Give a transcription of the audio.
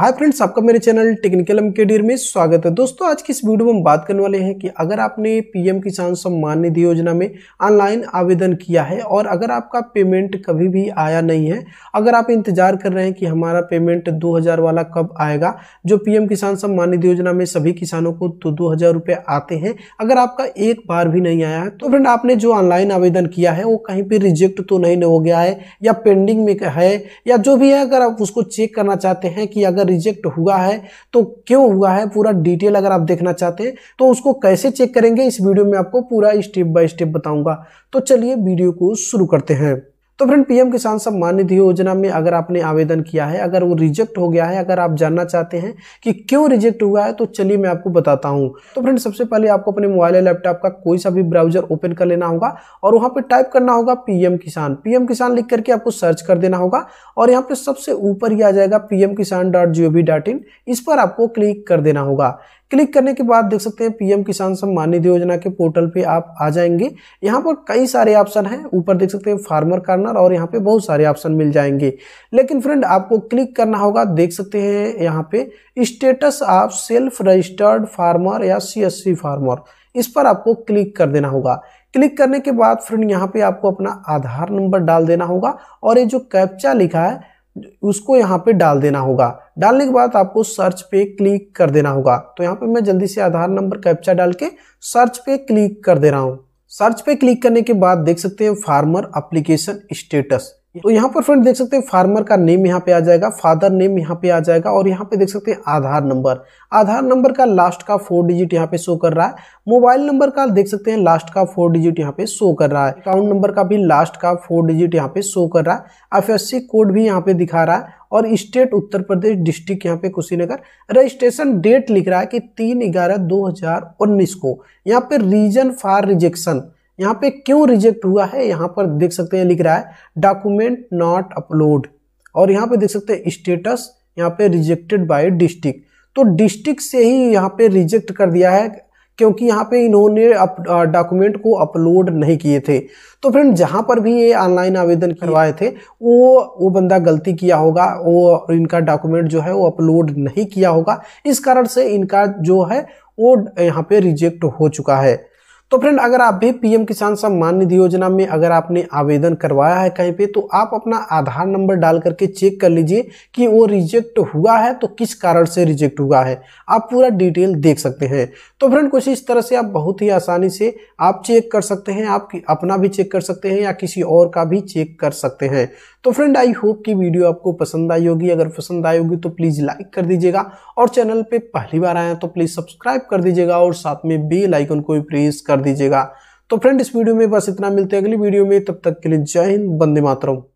hi friends आपका मेरे channel technical M के में स्वागत है दोस्तों आज की इस वीडियो में हम बात करने वाले हैं कि अगर आपने पीएम किसान सम्मान निधि योजना में ऑनलाइन आवेदन किया है और अगर आपका पेमेंट कभी भी आया नहीं है अगर आप इंतजार कर रहे हैं कि हमारा पेमेंट 2000 वाला कब आएगा जो पी किसान सम्मान निधि योजना में सभी किसानों को तो दो हज़ार आते हैं अगर आपका एक बार भी नहीं आया है तो फ्रेंड आपने जो ऑनलाइन आवेदन किया है वो कहीं पर रिजेक्ट तो नहीं हो गया है या पेंडिंग में है या जो भी है अगर आप उसको चेक करना चाहते हैं कि अगर अगर रिजेक्ट हुआ है तो क्यों हुआ है पूरा डिटेल अगर आप देखना चाहते हैं तो उसको कैसे चेक करेंगे इस वीडियो में आपको पूरा स्टेप बाय स्टेप बताऊंगा तो चलिए वीडियो को शुरू करते हैं तो फ्रेंड पीएम किसान सम्मान निधि योजना में अगर आपने आवेदन किया है अगर वो रिजेक्ट हो गया है अगर आप जानना चाहते हैं कि क्यों रिजेक्ट हुआ है तो चलिए मैं आपको बताता हूँ तो फ्रेंड सबसे पहले आपको अपने मोबाइल या लैपटॉप का कोई सा भी ब्राउजर ओपन कर लेना होगा और वहाँ पर टाइप करना होगा पीएम किसान पीएम किसान लिख करके आपको सर्च कर देना होगा और यहाँ पर सबसे ऊपर ही आ जाएगा पीएम इस पर आपको क्लिक कर देना होगा क्लिक करने के बाद देख सकते हैं पीएम किसान सम्मान निधि योजना के पोर्टल पे आप आ जाएंगे यहाँ पर कई सारे ऑप्शन हैं ऊपर देख सकते हैं फार्मर कार्नर और यहाँ पे बहुत सारे ऑप्शन मिल जाएंगे लेकिन फ्रेंड आपको क्लिक करना होगा देख सकते हैं यहाँ पे status of self registered farmer या सी फार्मर इस पर आपको क्लिक कर देना होगा क्लिक करने के बाद फ्रेंड यहाँ पे आपको अपना आधार नंबर डाल देना होगा और ये जो कैप्चा लिखा है उसको यहाँ पे डाल देना होगा डालने के बाद आपको सर्च पे क्लिक कर देना होगा तो यहाँ पे मैं जल्दी से आधार नंबर कैप्चा डाल के सर्च पे क्लिक कर दे रहा हूँ सर्च पे क्लिक करने के बाद देख सकते हैं फार्मर अप्लीकेशन स्टेटस तो यहाँ पर फ्रेंड देख सकते हैं फार्मर का नेम यहाँ पे आ जाएगा फादर नेम यहाँ पे आ जाएगा और यहाँ पे देख सकते हैं आधार नंबर आधार नंबर का लास्ट का फोर डिजिट यहाँ पे शो कर रहा है मोबाइल नंबर का देख सकते हैं लास्ट का फोर डिजिट यहाँ पे शो कर रहा है अकाउंट नंबर का भी लास्ट का फोर डिजिट यहाँ पे शो कर रहा है एफ कोड भी यहाँ पे दिखा रहा है और स्टेट उत्तर प्रदेश डिस्ट्रिक्ट यहाँ पे कुशीनगर रजिस्ट्रेशन डेट लिख रहा है कि तीन ग्यारह दो को यहाँ पे रीजन फॉर रिजेक्शन यहाँ पे क्यों रिजेक्ट हुआ है यहाँ पर देख सकते हैं लिख रहा है डॉक्यूमेंट नॉट अपलोड और यहाँ पे देख सकते हैं स्टेटस यहाँ पे रिजेक्टेड बाय डिस्ट्रिक्ट तो डिस्ट्रिक्ट से ही यहाँ पे रिजेक्ट कर दिया है क्योंकि यहाँ पे इन्होंने डॉक्यूमेंट को अपलोड नहीं किए थे तो फ्रेंड जहाँ पर भी ये ऑनलाइन आवेदन करवाए थे वो वो बंदा गलती किया होगा वो इनका डॉक्यूमेंट जो है वो अपलोड नहीं किया होगा इस कारण से इनका जो है वो यहाँ पे रिजेक्ट हो चुका है तो फ्रेंड अगर आप भी पीएम किसान सम्मान निधि योजना में अगर आपने आवेदन करवाया है कहीं पे तो आप अपना आधार नंबर डाल करके चेक कर लीजिए कि वो रिजेक्ट हुआ है तो किस कारण से रिजेक्ट हुआ है आप पूरा डिटेल देख सकते हैं तो फ्रेंड कुछ इस तरह से आप बहुत ही आसानी से आप चेक कर सकते हैं आप अपना भी चेक कर सकते हैं या किसी और का भी चेक कर सकते हैं तो फ्रेंड आई होप कि वीडियो आपको पसंद आई होगी अगर पसंद आई होगी तो प्लीज़ लाइक कर दीजिएगा और चैनल पर पहली बार आए तो प्लीज़ सब्सक्राइब कर दीजिएगा और साथ में बेल आइकन को भी प्रेस कर दीजिएगा तो फ्रेंड इस वीडियो में बस इतना मिलते हैं अगली वीडियो में तब तक के लिए जय हिंद बंदे मातरम